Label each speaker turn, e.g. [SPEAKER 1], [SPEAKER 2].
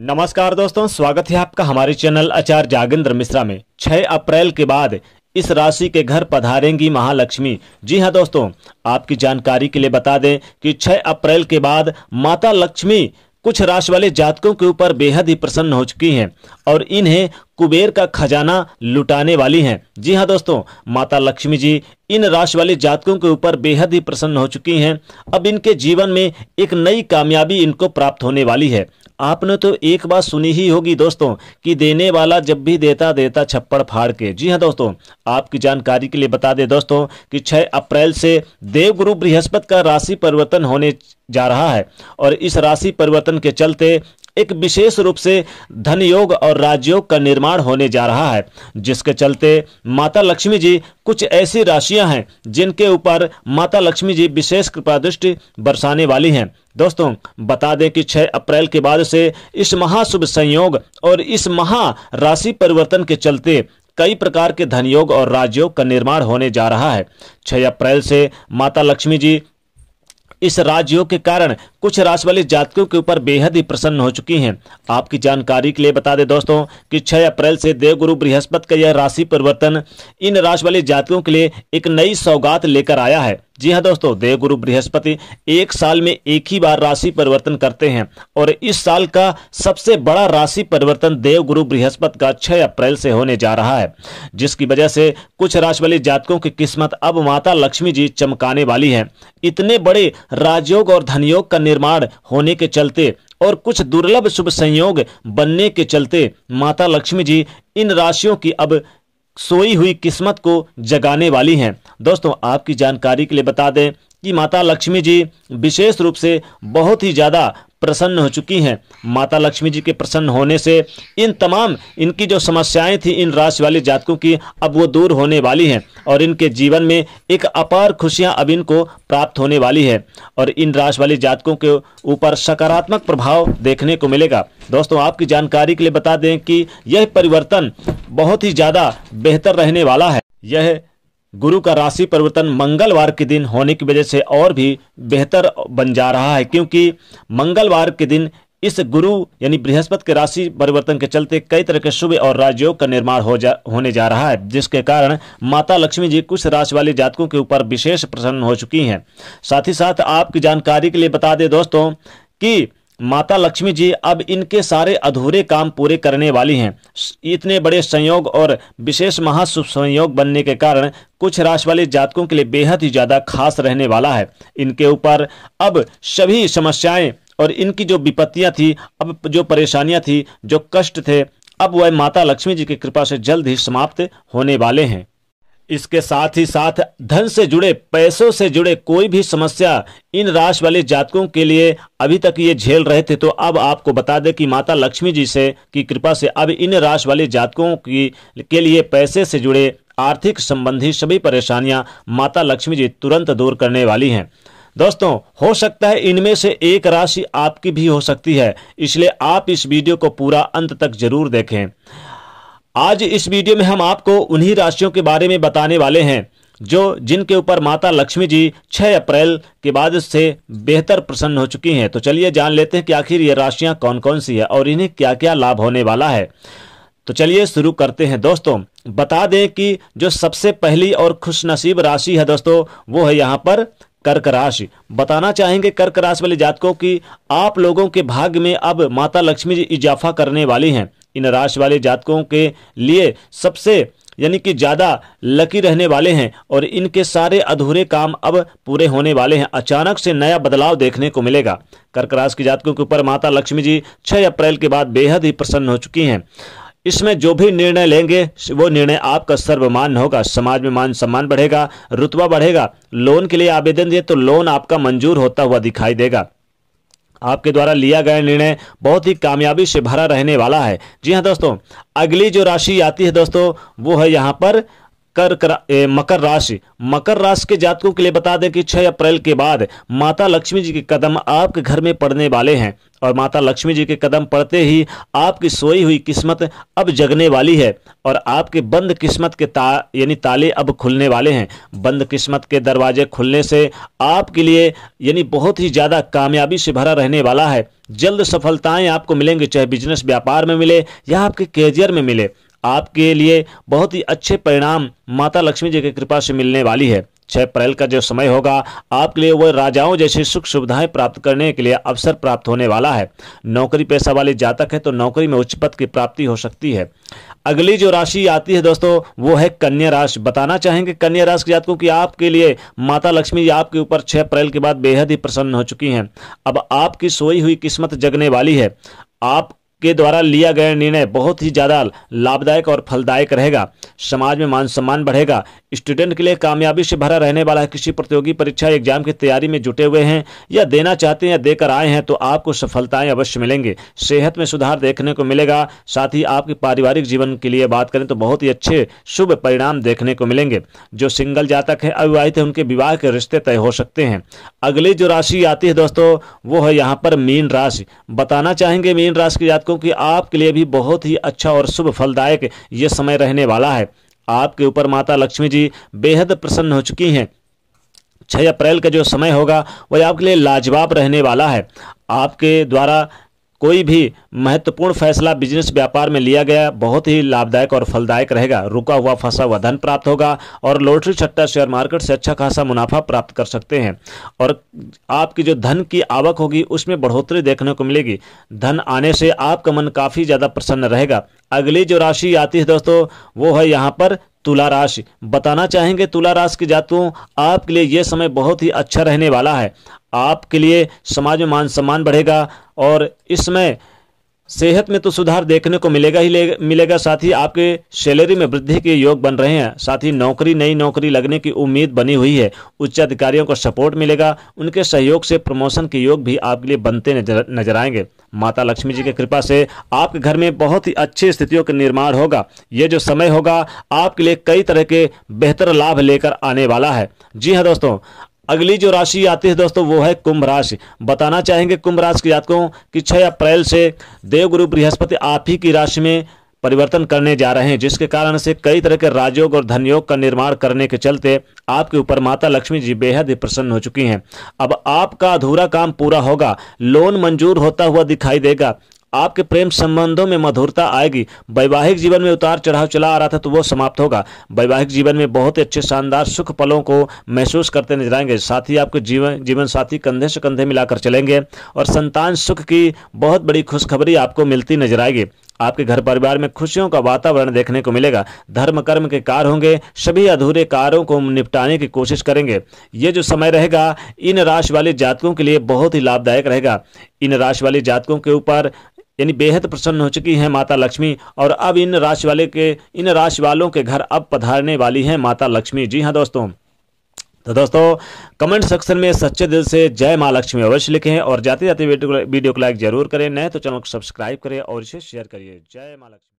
[SPEAKER 1] नमस्कार दोस्तों स्वागत है आपका हमारे चैनल आचार्य जागेंद्र मिश्रा में 6 अप्रैल के बाद इस राशि के घर पधारेंगी महालक्ष्मी जी हां दोस्तों आपकी जानकारी के लिए बता दें कि 6 अप्रैल के बाद माता लक्ष्मी कुछ राशि वाले जातकों के ऊपर बेहद ही प्रसन्न हो चुकी हैं और इन्हें कुबेर का खजाना लुटाने वाली हैं जी हाँ दोस्तों माता लक्ष्मी जी इन राशि वाले जातकों के ऊपर बेहद ही प्रसन्न हो चुकी हैं अब इनके जीवन में एक नई कामयाबी इनको प्राप्त होने वाली है आपने तो एक बात सुनी ही होगी दोस्तों कि देने वाला जब भी देता देता छप्पड़ फाड़ के जी हाँ दोस्तों आपकी जानकारी के लिए बता दे दोस्तों कि 6 अप्रैल से देवगुरु बृहस्पति का राशि परिवर्तन होने जा रहा है और इस राशि परिवर्तन के चलते एक विशेष रूप से धन योग और राजयोग का निर्माण होने जा रहा है जिसके चलते माता लक्ष्मी जी कुछ ऐसी राशियां हैं जिनके ऊपर माता लक्ष्मी जी विशेष कृपा दृष्टि बरसाने वाली हैं दोस्तों बता दें कि 6 अप्रैल के बाद से इस महाशुभ संयोग और इस महा राशि परिवर्तन के चलते कई प्रकार के धनयोग और राजयोग का निर्माण होने जा रहा है छह अप्रैल से माता लक्ष्मी जी इस राजयोग के कारण कुछ राशि वाले जातकों के ऊपर बेहद ही प्रसन्न हो चुकी हैं आपकी जानकारी के लिए बता दें दोस्तों कि 6 अप्रैल से देवगुरु बृहस्पति का यह राशि परिवर्तन इन राशि वाले जातकों के लिए एक नई सौगात लेकर आया है जी हाँ दोस्तों देवगुरु बृहस्पति एक साल में एक ही बार राशि परिवर्तन करते हैं और इस साल का सबसे बड़ा राशि परिवर्तन देवगुरु बृहस्पति का 6 अप्रैल से होने जा रहा है जिसकी वजह से कुछ राशि वाले जातकों की किस्मत अब माता लक्ष्मी जी चमकाने वाली है इतने बड़े राजयोग और धनयोग का निर्माण होने के चलते और कुछ दुर्लभ शुभ संयोग बनने के चलते माता लक्ष्मी जी इन राशियों की अब सोई हुई किस्मत को जगाने वाली हैं दोस्तों आपकी जानकारी के लिए बता दें कि माता लक्ष्मी जी विशेष रूप से बहुत ही ज़्यादा प्रसन्न हो चुकी हैं माता लक्ष्मी जी के प्रसन्न होने से इन तमाम इनकी जो समस्याएं थी इन राशि वाले जातकों की अब वो दूर होने वाली हैं और इनके जीवन में एक अपार खुशियां अब इनको प्राप्त होने वाली है और इन राशि वाले जातकों के ऊपर सकारात्मक प्रभाव देखने को मिलेगा दोस्तों आपकी जानकारी के लिए बता दें कि यह परिवर्तन बहुत ही ज़्यादा बेहतर रहने वाला है यह गुरु का राशि परिवर्तन मंगलवार के दिन होने की वजह से और भी बेहतर बन जा रहा है क्योंकि मंगलवार के दिन इस गुरु यानी बृहस्पति के राशि परिवर्तन के चलते कई तरह के शुभ और राजयोग का निर्माण हो जा होने जा रहा है जिसके कारण माता लक्ष्मी जी कुछ राशि वाले जातकों के ऊपर विशेष प्रसन्न हो चुकी हैं साथ ही साथ आपकी जानकारी के लिए बता दें दोस्तों कि माता लक्ष्मी जी अब इनके सारे अधूरे काम पूरे करने वाली हैं इतने बड़े संयोग और विशेष महाशुभ संयोग बनने के कारण कुछ राशि वाले जातकों के लिए बेहद ही ज़्यादा खास रहने वाला है इनके ऊपर अब सभी समस्याएं और इनकी जो विपत्तियां थी अब जो परेशानियां थी जो कष्ट थे अब वह माता लक्ष्मी जी की कृपा से जल्द ही समाप्त होने वाले हैं इसके साथ ही साथ धन से जुड़े पैसों से जुड़े कोई भी समस्या इन राशि वाले जातकों के लिए अभी तक ये झेल रहे थे तो अब आपको बता दें कि माता लक्ष्मी जी से की कृपा से अब इन राशि वाले जातकों की के लिए पैसे से जुड़े आर्थिक संबंधी सभी परेशानियां माता लक्ष्मी जी तुरंत दूर करने वाली हैं दोस्तों हो सकता है इनमें से एक राशि आपकी भी हो सकती है इसलिए आप इस वीडियो को पूरा अंत तक जरूर देखें आज इस वीडियो में हम आपको उन्हीं राशियों के बारे में बताने वाले हैं जो जिनके ऊपर माता लक्ष्मी जी 6 अप्रैल के बाद से बेहतर प्रसन्न हो चुकी हैं तो चलिए जान लेते हैं कि आखिर ये राशियां कौन कौन सी है और इन्हें क्या क्या लाभ होने वाला है तो चलिए शुरू करते हैं दोस्तों बता दें कि जो सबसे पहली और खुशनसीब राशि है दोस्तों वो है यहाँ पर कर्क राशि बताना चाहेंगे कर्क राशि वाले जातकों की आप लोगों के भाग्य में अब माता लक्ष्मी जी इजाफा करने वाली हैं इन राशि वाले जातकों के लिए सबसे यानी कि ज़्यादा लकी रहने वाले हैं और इनके सारे अधूरे काम अब पूरे होने वाले हैं अचानक से नया बदलाव देखने को मिलेगा कर्क राशि के जातकों के ऊपर माता लक्ष्मी जी 6 अप्रैल के बाद बेहद ही प्रसन्न हो चुकी हैं इसमें जो भी निर्णय लेंगे वो निर्णय आपका सर्वमान्य होगा समाज में मान सम्मान बढ़ेगा रुतबा बढ़ेगा लोन के लिए आवेदन दिए तो लोन आपका मंजूर होता हुआ दिखाई देगा आपके द्वारा लिया गया निर्णय बहुत ही कामयाबी से भरा रहने वाला है जी हाँ दोस्तों अगली जो राशि आती है दोस्तों वो है यहाँ पर कर्क मकर राशि मकर राशि के जातकों के लिए बता दें कि 6 अप्रैल के बाद माता लक्ष्मी जी के कदम आपके घर में पड़ने वाले हैं और माता लक्ष्मी जी के कदम पड़ते ही आपकी सोई हुई किस्मत अब जगने वाली है और आपके बंद किस्मत के ता यानी ताले अब खुलने वाले हैं बंद किस्मत के दरवाजे खुलने से आपके लिए यानी बहुत ही ज़्यादा कामयाबी से भरा रहने वाला है जल्द सफलताएं आपको मिलेंगी चाहे बिजनेस व्यापार में मिले या आपके कैरियर में मिले आपके लिए बहुत ही अच्छे परिणाम माता लक्ष्मी जी की कृपा से मिलने वाली है छह अप्रैल का जो समय होगा आपके लिए वह राजाओं जैसी सुख सुविधाएं प्राप्त करने के लिए अवसर प्राप्त होने वाला है नौकरी पैसा वाले जातक है तो नौकरी में उच्च पद की प्राप्ति हो सकती है अगली जो राशि आती है दोस्तों वो है कन्या राशि बताना चाहेंगे कन्या राशि के जातकों की आपके लिए माता लक्ष्मी आपके ऊपर छह अप्रैल के बाद बेहद ही प्रसन्न हो चुकी हैं अब आपकी सोई हुई किस्मत जगने वाली है आप के द्वारा लिया गया निर्णय बहुत ही ज़्यादा लाभदायक और फलदायक रहेगा समाज में मान सम्मान बढ़ेगा स्टूडेंट के लिए कामयाबी से भरा रहने वाला किसी प्रतियोगी परीक्षा एग्जाम की तैयारी में जुटे हुए हैं या देना चाहते हैं या देकर आए हैं तो आपको सफलताएं अवश्य मिलेंगे सेहत में सुधार देखने को मिलेगा साथ ही आपके पारिवारिक जीवन के लिए बात करें तो बहुत ही अच्छे शुभ परिणाम देखने को मिलेंगे जो सिंगल जातक है अविवाहित है उनके विवाह के रिश्ते तय हो सकते हैं अगली जो राशि आती है दोस्तों वो है यहाँ पर मीन राशि बताना चाहेंगे मीन राशि के जात को क्योंकि आपके लिए भी बहुत ही अच्छा और शुभ फलदायक ये समय रहने वाला है आपके ऊपर माता लक्ष्मी जी बेहद प्रसन्न हो चुकी हैं छः अप्रैल का जो समय होगा वह आपके लिए लाजवाब रहने वाला है आपके द्वारा कोई भी महत्वपूर्ण फैसला बिजनेस व्यापार में लिया गया बहुत ही लाभदायक और फलदायक रहेगा रुका हुआ फंसा हुआ धन प्राप्त होगा और लॉटरी छट्टा शेयर मार्केट से अच्छा खासा मुनाफा प्राप्त कर सकते हैं और आपकी जो धन की आवक होगी उसमें बढ़ोतरी देखने को मिलेगी धन आने से आपका मन काफ़ी ज़्यादा प्रसन्न रहेगा अगली जो राशि आती है दोस्तों वो है यहाँ पर तुला राशि बताना चाहेंगे तुला राशि के जातकों आपके लिए यह समय बहुत ही अच्छा रहने वाला है आपके लिए समाज में मान सम्मान बढ़ेगा और इसमें सेहत में तो सुधार देखने को मिलेगा ही मिलेगा साथ ही आपके सैलरी में वृद्धि के योग बन रहे हैं साथ ही नौकरी नई नौकरी लगने की उम्मीद बनी हुई है उच्च अधिकारियों को सपोर्ट मिलेगा उनके सहयोग से प्रमोशन के योग भी आपके लिए बनते नजर नजर आएंगे माता लक्ष्मी जी की कृपा से आपके घर में बहुत ही अच्छी स्थितियों का निर्माण होगा ये जो समय होगा आपके लिए कई तरह के बेहतर लाभ लेकर आने वाला है जी हाँ दोस्तों अगली जो राशि आती है दोस्तों वो है कुंभ राशि बताना चाहेंगे कुंभ राशि के जातकों कि 6 अप्रैल से देवगुरु बृहस्पति आप ही की राशि में परिवर्तन करने जा रहे हैं जिसके कारण से कई तरह के राजयोग और धनयोग का निर्माण करने के चलते आपके ऊपर माता लक्ष्मी जी बेहद ही प्रसन्न हो चुकी हैं अब आपका अधूरा काम पूरा होगा लोन मंजूर होता हुआ दिखाई देगा आपके प्रेम संबंधों में मधुरता आएगी वैवाहिक जीवन में उतार चढ़ाव चला आ रहा था तो वो समाप्त होगा वैवाहिक जीवन में बहुत ही अच्छे शानदार सुख पलों को महसूस करते नजर आएंगे साथ ही आपके जीवन जीवन साथी कंधे से कंधे मिलाकर चलेंगे और संतान सुख की बहुत बड़ी खुशखबरी आपको मिलती नजर आएगी आपके घर परिवार में खुशियों का वातावरण देखने को मिलेगा धर्म कर्म के कार होंगे सभी अधूरे कार्यों को निपटाने की कोशिश करेंगे ये जो समय रहेगा इन राशि वाले जातकों के लिए बहुत ही लाभदायक रहेगा इन राशि वाले जातकों के ऊपर यानी बेहद प्रसन्न हो चुकी हैं माता लक्ष्मी और अब इन राशि वाले के इन राशि वालों के घर अब पधारने वाली हैं माता लक्ष्मी जी हाँ दोस्तों तो दोस्तों कमेंट सेक्शन में सच्चे दिल से जय माँ लक्ष्मी अवश्य लिखें और जाते जाते वीडियो को लाइक जरूर करें नए तो चैनल को सब्सक्राइब करें और इसे शेयर करिए जय माँ लक्ष्मी